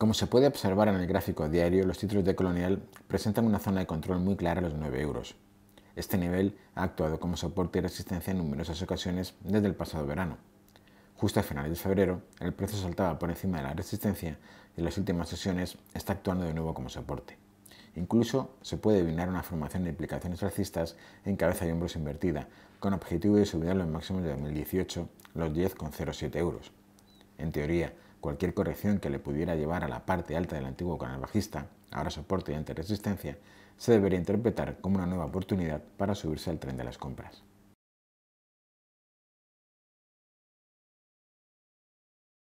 Como se puede observar en el gráfico diario, los títulos de Colonial presentan una zona de control muy clara a los 9 euros. Este nivel ha actuado como soporte y resistencia en numerosas ocasiones desde el pasado verano. Justo a finales de febrero, el precio saltaba por encima de la resistencia y en las últimas sesiones está actuando de nuevo como soporte. Incluso se puede adivinar una formación de implicaciones alcistas en cabeza y hombros invertida, con objetivo de subir a los máximos de 2018, los 10,07 euros. En teoría, Cualquier corrección que le pudiera llevar a la parte alta del antiguo canal bajista, ahora soporte y ante resistencia, se debería interpretar como una nueva oportunidad para subirse al tren de las compras.